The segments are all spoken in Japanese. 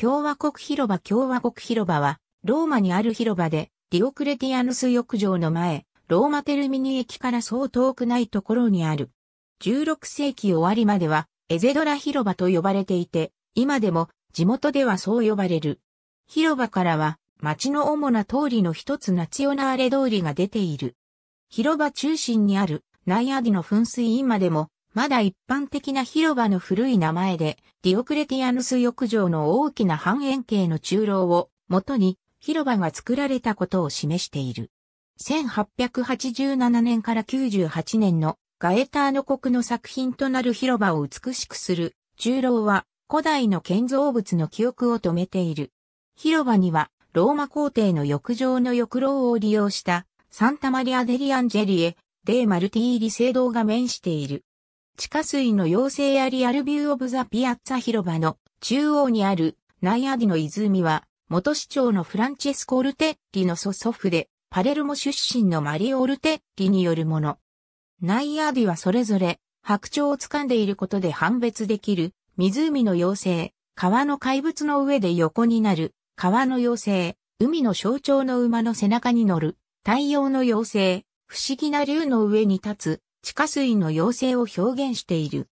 共和国広場共和国広場は、ローマにある広場で、ディオクレティアヌス浴場の前、ローマテルミニ駅からそう遠くないところにある。16世紀終わりまでは、エゼドラ広場と呼ばれていて、今でも地元ではそう呼ばれる。広場からは、町の主な通りの一つナチオナーレ通りが出ている。広場中心にあるナイアディの噴水今でもまだ一般的な広場の古い名前で、ディオクレティアヌス浴場の大きな半円形の中楼を元に広場が作られたことを示している。1887年から98年のガエターノ国の作品となる広場を美しくする中楼は古代の建造物の記憶を止めている。広場にはローマ皇帝の浴場の浴楼を利用したサンタマリア・デリ・アンジェリエ・デー・マルティーリ聖堂が面している。地下水の妖精やリアルビューオブザピアッツァ広場の中央にあるナイアディの泉は、元市長のフランチェスコ・オルテッリの祖祖父で、パレルモ出身のマリオ・オルテッリによるもの。ナイアディはそれぞれ、白鳥を掴んでいることで判別できる、湖の妖精、川の怪物の上で横になる、川の妖精、海の象徴の馬の背中に乗る、太陽の妖精、不思議な竜の上に立つ、地下水の妖精を表現している。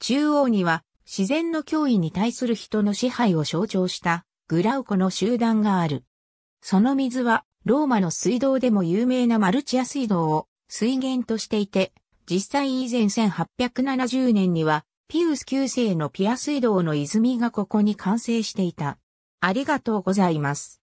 中央には自然の脅威に対する人の支配を象徴したグラウコの集団がある。その水はローマの水道でも有名なマルチア水道を水源としていて、実際以前1870年にはピウス9世のピア水道の泉がここに完成していた。ありがとうございます。